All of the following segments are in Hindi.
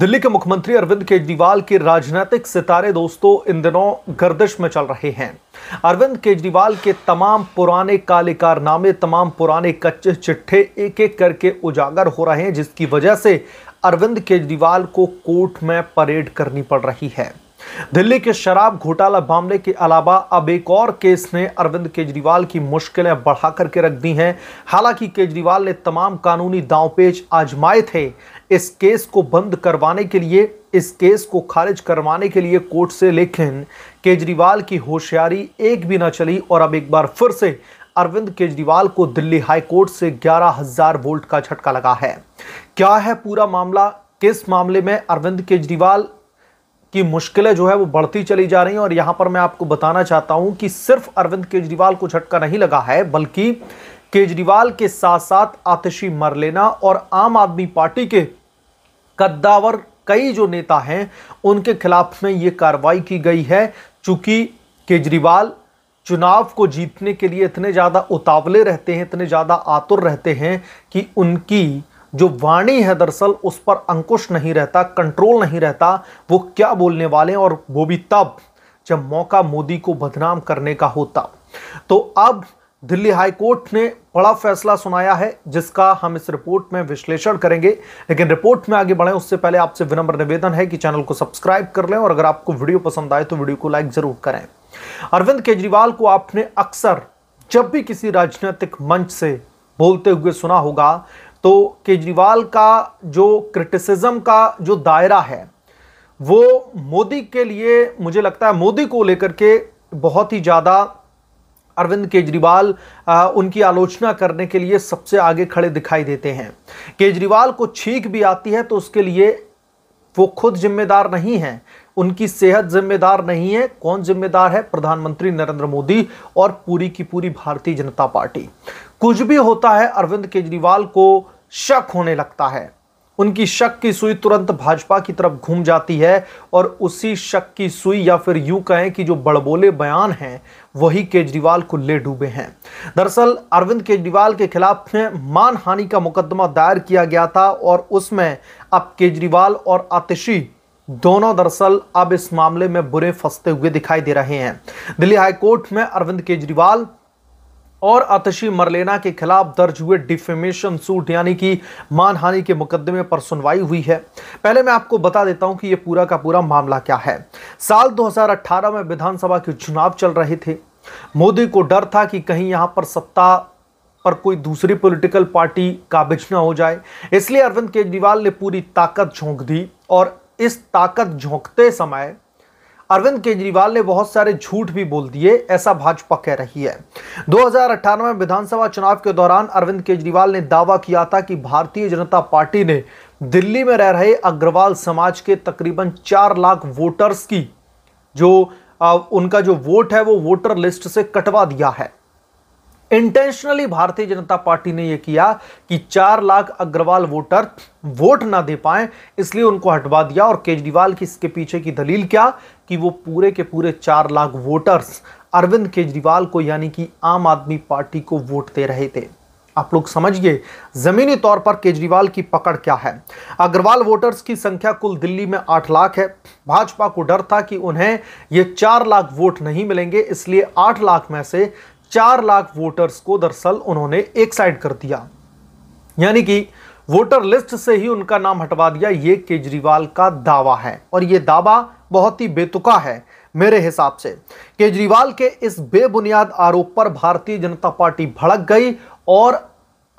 दिल्ली के मुख्यमंत्री अरविंद केजरीवाल के राजनीतिक सितारे दोस्तों इन दिनों गर्दिश में चल रहे हैं अरविंद केजरीवाल के तमाम पुराने काले कारनामे तमाम पुराने कच्चे चिट्ठे एक एक करके उजागर हो रहे हैं जिसकी वजह से अरविंद केजरीवाल को कोर्ट में परेड करनी पड़ रही है दिल्ली के शराब घोटाला मामले के अलावा अब एक और केस ने अरविंद केजरीवाल की मुश्किलें बढ़ा करके रख दी हैं हालांकि केजरीवाल ने तमाम कानूनी दांवपेच आजमाए थे इस केस को बंद करवाने के लिए इस केस को खारिज करवाने के लिए कोर्ट से लेकिन केजरीवाल की होशियारी एक भी ना चली और अब एक बार फिर से अरविंद केजरीवाल को दिल्ली हाईकोर्ट से ग्यारह हजार वोल्ट का झटका लगा है क्या है पूरा मामला किस मामले में अरविंद केजरीवाल कि मुश्किलें जो है वो बढ़ती चली जा रही हैं और यहाँ पर मैं आपको बताना चाहता हूँ कि सिर्फ अरविंद केजरीवाल को झटका नहीं लगा है बल्कि केजरीवाल के साथ साथ आतिशी मरलेना और आम आदमी पार्टी के कद्दावर कई जो नेता हैं उनके खिलाफ में ये कार्रवाई की गई है चूंकि केजरीवाल चुनाव को जीतने के लिए इतने ज़्यादा उतावले रहते हैं इतने ज़्यादा आतुर रहते हैं कि उनकी जो वाणी है दरअसल उस पर अंकुश नहीं रहता कंट्रोल नहीं रहता वो क्या बोलने वाले और वो भी तब जब मौका मोदी को बदनाम करने का होता तो अब दिल्ली हाई कोर्ट ने बड़ा फैसला सुनाया है जिसका हम इस रिपोर्ट में विश्लेषण करेंगे लेकिन रिपोर्ट में आगे बढ़ें उससे पहले आपसे विनम्र निवेदन है कि चैनल को सब्सक्राइब कर लें और अगर आपको वीडियो पसंद आए तो वीडियो को लाइक जरूर करें अरविंद केजरीवाल को आपने अक्सर जब भी किसी राजनीतिक मंच से बोलते हुए सुना होगा तो केजरीवाल का जो क्रिटिसिज्म का जो दायरा है वो मोदी के लिए मुझे लगता है मोदी को लेकर के बहुत ही ज़्यादा अरविंद केजरीवाल उनकी आलोचना करने के लिए सबसे आगे खड़े दिखाई देते हैं केजरीवाल को छींक भी आती है तो उसके लिए वो खुद जिम्मेदार नहीं है उनकी सेहत जिम्मेदार नहीं है कौन जिम्मेदार है प्रधानमंत्री नरेंद्र मोदी और पूरी की पूरी भारतीय जनता पार्टी कुछ भी होता है अरविंद केजरीवाल को शक होने लगता है उनकी शक की सुई तुरंत भाजपा की तरफ घूम जाती है और उसी शक की सुई या फिर यूं कहें कि जो बड़बोले बयान हैं वही केजरीवाल को ले डूबे हैं दरअसल अरविंद केजरीवाल के खिलाफ में मानहानि का मुकदमा दायर किया गया था और उसमें अब केजरीवाल और आतिशी दोनों दरअसल अब इस मामले में बुरे फंसते हुए दिखाई दे रहे हैं दिल्ली हाईकोर्ट में अरविंद केजरीवाल और अतशी मरलेना के खिलाफ दर्ज हुए डिफेमेशन सूट यानी कि मानहानि के मुकदमे पर सुनवाई हुई है पहले मैं आपको बता देता हूं कि यह पूरा का पूरा मामला क्या है साल 2018 में विधानसभा के चुनाव चल रहे थे मोदी को डर था कि कहीं यहां पर सत्ता पर कोई दूसरी पॉलिटिकल पार्टी काबिज ना हो जाए इसलिए अरविंद केजरीवाल ने पूरी ताकत झोंक दी और इस ताकत झोंकते समय अरविंद केजरीवाल ने बहुत सारे झूठ भी बोल दिए ऐसा भाजपा कह रही है 2018 में विधानसभा चुनाव के दौरान अरविंद केजरीवाल ने दावा किया था कि भारतीय जनता पार्टी ने दिल्ली में रह रहे अग्रवाल समाज के तकरीबन चार लाख वोटर्स की जो आ, उनका जो वोट है वो वोटर लिस्ट से कटवा दिया है इंटेंशनली भारतीय जनता पार्टी ने यह किया कि चार लाख अग्रवाल वोटर वोट ना दे पाए इसलिए उनको हटवा दिया और केजरीवाल की इसके पीछे की दलील क्या कि वो पूरे के पूरे चार लाख वोटर्स अरविंद केजरीवाल को यानी कि आम आदमी पार्टी को वोट दे रहे थे आप लोग समझिए जमीनी तौर पर केजरीवाल की पकड़ क्या है अग्रवाल वोटर्स की संख्या कुल दिल्ली में आठ लाख है भाजपा को डर था कि उन्हें ये चार लाख वोट नहीं मिलेंगे इसलिए आठ लाख में से चार लाख वोटर्स को दरअसल उन्होंने एक साइड कर दिया यानी कि वोटर लिस्ट से ही उनका नाम हटवा दिया ये केजरीवाल का दावा है और ये दावा बहुत ही बेतुका है मेरे हिसाब से केजरीवाल के इस बेबुनियाद आरोप पर भारतीय जनता पार्टी भड़क गई और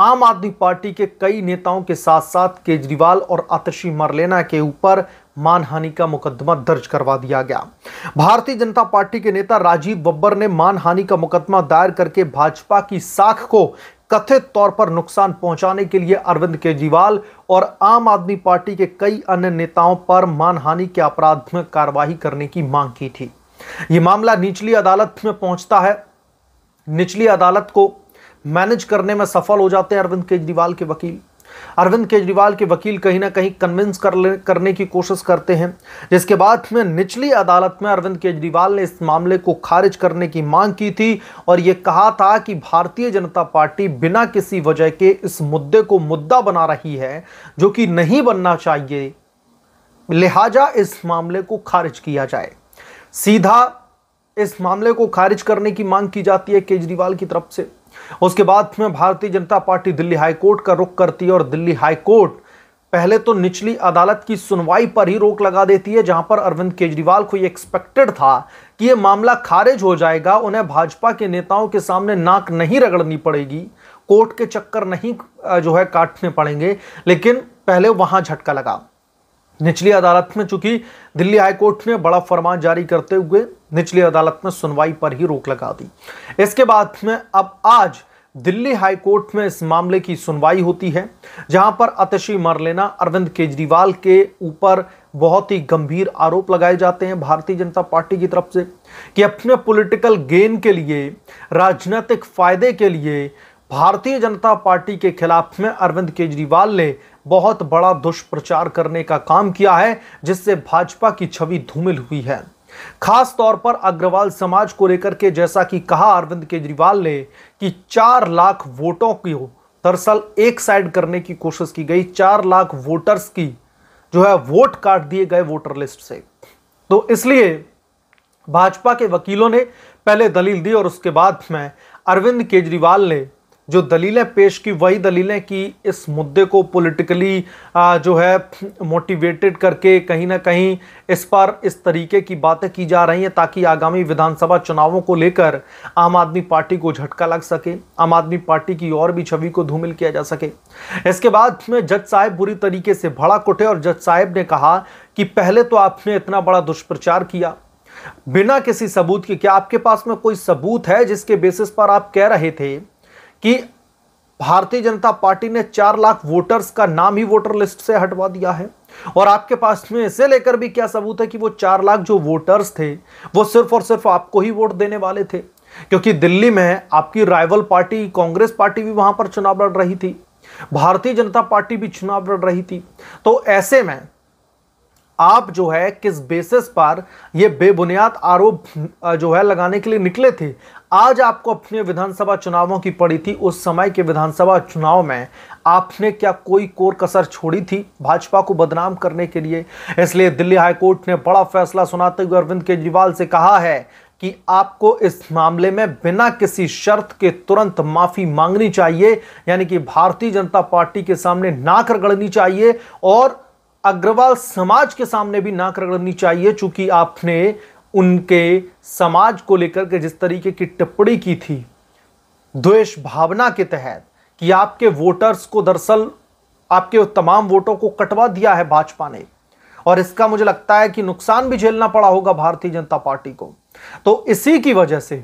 आम आदमी पार्टी के कई नेताओं के साथ साथ केजरीवाल और आतशी मरलेना के ऊपर मानहानि का मुकदमा दर्ज करवा दिया गया भारतीय जनता पार्टी के नेता राजीव बब्बर ने मानहानि का मुकदमा दायर करके भाजपा की साख को कथित तौर पर नुकसान पहुंचाने के लिए अरविंद केजरीवाल और आम आदमी पार्टी के कई अन्य नेताओं पर मानहानि के अपराध में कार्रवाई करने की मांग की थी ये मामला निचली अदालत में पहुंचता है निचली अदालत को मैनेज करने में सफल हो जाते हैं अरविंद केजरीवाल के वकील अरविंद केजरीवाल के वकील कहीं ना कहीं कन्विंस कर ले करने की कोशिश करते हैं जिसके बाद में निचली अदालत में अरविंद केजरीवाल ने इस मामले को खारिज करने की मांग की थी और ये कहा था कि भारतीय जनता पार्टी बिना किसी वजह के इस मुद्दे को मुद्दा बना रही है जो कि नहीं बनना चाहिए लिहाजा इस मामले को खारिज किया जाए सीधा इस मामले को खारिज करने की मांग की जाती है केजरीवाल की तरफ से उसके बाद में भारतीय जनता पार्टी दिल्ली हाईकोर्ट का रुख करती है और दिल्ली हाईकोर्ट पहले तो निचली अदालत की सुनवाई पर ही रोक लगा देती है जहां पर अरविंद केजरीवाल को ये एक्सपेक्टेड था कि ये मामला खारिज हो जाएगा उन्हें भाजपा के नेताओं के सामने नाक नहीं रगड़नी पड़ेगी कोर्ट के चक्कर नहीं जो है काटने पड़ेंगे लेकिन पहले वहां झटका लगा निचली अदालत में चूंकि दिल्ली हाईकोर्ट ने बड़ा फरमान जारी करते हुए निचली अदालत में सुनवाई पर ही रोक लगा दी इसके बाद में अब आज दिल्ली हाईकोर्ट में इस मामले की सुनवाई होती है जहां पर अतशी मरलेना अरविंद केजरीवाल के ऊपर बहुत ही गंभीर आरोप लगाए जाते हैं भारतीय जनता पार्टी की तरफ से कि अपने पॉलिटिकल गेन के लिए राजनीतिक फायदे के लिए भारतीय जनता पार्टी के खिलाफ में अरविंद केजरीवाल ने बहुत बड़ा दुष्प्रचार करने का काम किया है जिससे भाजपा की छवि धूमिल हुई है खास तौर पर अग्रवाल समाज को लेकर के जैसा कि कहा अरविंद केजरीवाल ने कि चार लाख वोटों की दरअसल एक साइड करने की कोशिश की गई चार लाख वोटर्स की जो है वोट काट दिए गए वोटर लिस्ट से तो इसलिए भाजपा के वकीलों ने पहले दलील दी और उसके बाद में अरविंद केजरीवाल ने जो दलीलें पेश की वही दलीलें कि इस मुद्दे को पॉलिटिकली जो है मोटिवेटेड करके कहीं ना कहीं इस पर इस तरीके की बातें की जा रही हैं ताकि आगामी विधानसभा चुनावों को लेकर आम आदमी पार्टी को झटका लग सके आम आदमी पार्टी की और भी छवि को धूमिल किया जा सके इसके बाद में जज साहब बुरी तरीके से भड़ा उठे और जज साहब ने कहा कि पहले तो आपने इतना बड़ा दुष्प्रचार किया बिना किसी सबूत के क्या आपके पास में कोई सबूत है जिसके बेसिस पर आप कह रहे थे कि भारतीय जनता पार्टी ने चार लाख वोटर्स का नाम ही वोटर लिस्ट से हटवा दिया है और आपके पास में इसे लेकर भी क्या सबूत है कि वो चार लाख जो वोटर्स थे वो सिर्फ और सिर्फ आपको ही वोट देने वाले थे क्योंकि दिल्ली में आपकी राइवल पार्टी कांग्रेस पार्टी भी वहां पर चुनाव लड़ रही थी भारतीय जनता पार्टी भी चुनाव लड़ रही थी तो ऐसे में आप जो है किस बेसिस पर ये बेबुनियाद आरोप जो है लगाने के लिए निकले थे आज आपको अपने विधानसभा चुनावों की पड़ी थी उस समय के विधानसभा चुनाव में आपने क्या कोई कोर कसर छोड़ी थी भाजपा को बदनाम करने के लिए इसलिए दिल्ली हाईकोर्ट ने बड़ा फैसला सुनाते हुए अरविंद केजरीवाल से कहा है कि आपको इस मामले में बिना किसी शर्त के तुरंत माफी मांगनी चाहिए यानी कि भारतीय जनता पार्टी के सामने ना रगड़नी चाहिए और अग्रवाल समाज के सामने भी नाक रगड़नी चाहिए चूंकि आपने उनके समाज को लेकर के जिस तरीके की टिप्पणी की थी द्वेष भावना के तहत कि आपके वोटर्स को दरअसल आपके तमाम वोटों को कटवा दिया है भाजपा ने और इसका मुझे लगता है कि नुकसान भी झेलना पड़ा होगा भारतीय जनता पार्टी को तो इसी की वजह से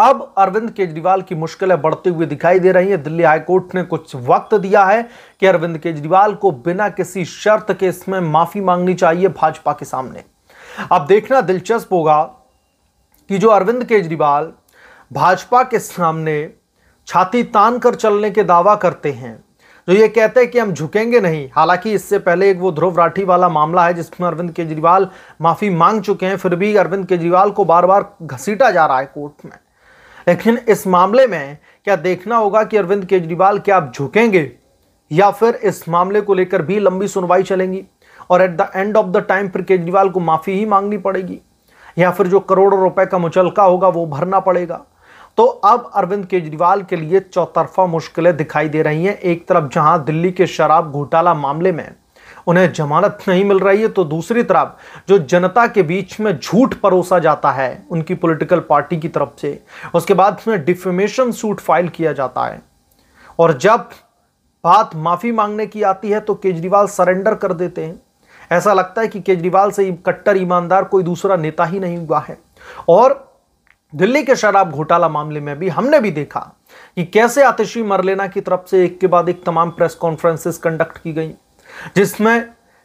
अब अरविंद केजरीवाल की मुश्किलें बढ़ती हुई दिखाई दे रही हैं दिल्ली हाईकोर्ट ने कुछ वक्त दिया है कि अरविंद केजरीवाल को बिना किसी शर्त के इसमें माफी मांगनी चाहिए भाजपा के सामने अब देखना दिलचस्प होगा कि जो अरविंद केजरीवाल भाजपा के सामने छाती तान कर चलने के दावा करते हैं जो ये कहते हैं कि हम झुकेंगे नहीं हालांकि इससे पहले एक वो ध्रुव राठी वाला मामला है जिसमें अरविंद केजरीवाल माफी मांग चुके हैं फिर भी अरविंद केजरीवाल को बार बार घसीटा जा रहा है कोर्ट में लेकिन इस मामले में क्या देखना होगा कि अरविंद केजरीवाल क्या आप झुकेंगे या फिर इस मामले को लेकर भी लंबी सुनवाई चलेंगी और at the end of the time फिर केजरीवाल को माफ़ी ही मांगनी पड़ेगी या फिर जो करोड़ों रुपए का मुचलका होगा वो भरना पड़ेगा तो अब अरविंद केजरीवाल के लिए चौतरफा मुश्किलें दिखाई दे रही हैं एक तरफ जहां दिल्ली के शराब घोटाला मामले में उन्हें जमानत नहीं मिल रही है तो दूसरी तरफ जो जनता के बीच में झूठ परोसा जाता है उनकी पॉलिटिकल पार्टी की तरफ से उसके बाद में डिफेमेशन सूट फाइल किया जाता है और जब बात माफ़ी मांगने की आती है तो केजरीवाल सरेंडर कर देते हैं ऐसा लगता है कि केजरीवाल से कट्टर ईमानदार कोई दूसरा नेता ही नहीं हुआ है और दिल्ली के शराब घोटाला मामले में भी हमने भी देखा कि कैसे आतिशी मरलेना की तरफ से एक के बाद एक तमाम प्रेस कॉन्फ्रेंसेस कंडक्ट की गई जिसमें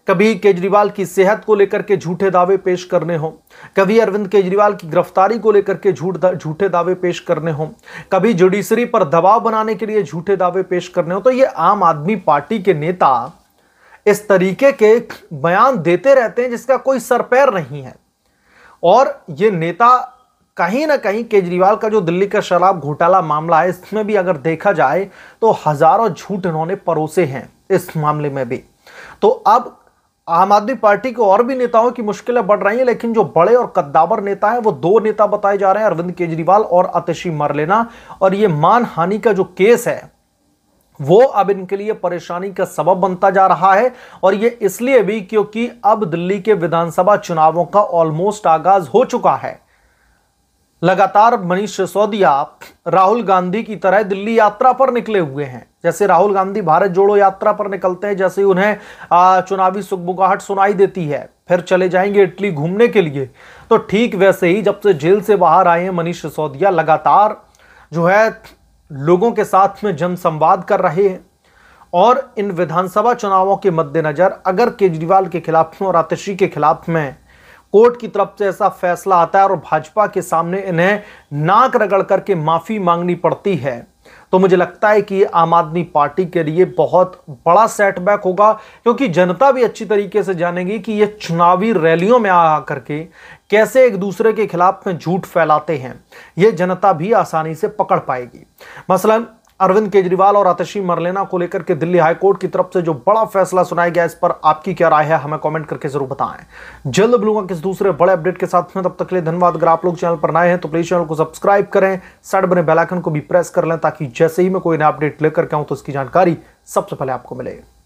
कभी केजरीवाल की सेहत को लेकर के झूठे दावे पेश करने हों कभी अरविंद केजरीवाल की गिरफ्तारी को लेकर के झूठ दा, झूठे दावे पेश करने हों कभी जुडिशरी पर दबाव बनाने के लिए झूठे दावे पेश करने हों तो ये आम आदमी पार्टी के नेता इस तरीके के बयान देते रहते हैं जिसका कोई सरपैर नहीं है और ये नेता कहीं ना कहीं केजरीवाल का जो दिल्ली का शराब घोटाला मामला है इसमें भी अगर देखा जाए तो हजारों झूठ इन्होंने परोसे हैं इस मामले में भी तो अब आम आदमी पार्टी के और भी नेताओं की मुश्किलें बढ़ रही हैं लेकिन जो बड़े और कद्दावर नेता हैं वो दो नेता बताए जा रहे हैं अरविंद केजरीवाल और अतिशी मरलेना और ये मान हानि का जो केस है वो अब इनके लिए परेशानी का सबब बनता जा रहा है और ये इसलिए भी क्योंकि अब दिल्ली के विधानसभा चुनावों का ऑलमोस्ट आगाज हो चुका है लगातार मनीष सिसोदिया राहुल गांधी की तरह दिल्ली यात्रा पर निकले हुए हैं जैसे राहुल गांधी भारत जोड़ो यात्रा पर निकलते हैं जैसे उन्हें चुनावी सुखबुकाहट सुनाई देती है फिर चले जाएंगे इटली घूमने के लिए तो ठीक वैसे ही जब से जेल से बाहर आए हैं मनीष सिसोदिया लगातार जो है लोगों के साथ में जनसंवाद कर रहे हैं और इन विधानसभा चुनावों के मद्देनज़र अगर केजरीवाल के खिलाफ में और आतिशी के खिलाफ में कोर्ट की तरफ से ऐसा फैसला आता है और भाजपा के सामने इन्हें नाक रगड़ करके माफ़ी मांगनी पड़ती है तो मुझे लगता है कि आम आदमी पार्टी के लिए बहुत बड़ा सेटबैक होगा क्योंकि जनता भी अच्छी तरीके से जानेगी कि ये चुनावी रैलियों में आ करके कैसे एक दूसरे के खिलाफ में झूठ फैलाते हैं ये जनता भी आसानी से पकड़ पाएगी मसलन अरविंद केजरीवाल और आतिशी मरलेना को लेकर के दिल्ली हाईकोर्ट की तरफ से जो बड़ा फैसला सुनाया गया इस पर आपकी क्या राय है हमें कमेंट करके जरूर बताएं जल्द मिलूंगा किस दूसरे बड़े अपडेट के साथ में तब तक के लिए धन्यवाद अगर आप लोग चैनल पर नए हैं तो प्लीज चैनल को सब्सक्राइब करें साइड बने बेलाइकन को भी प्रेस कर लें ताकि जैसे ही मैं कोई नया अपडेट लेकर के आऊँ तो उसकी जानकारी सबसे पहले आपको मिले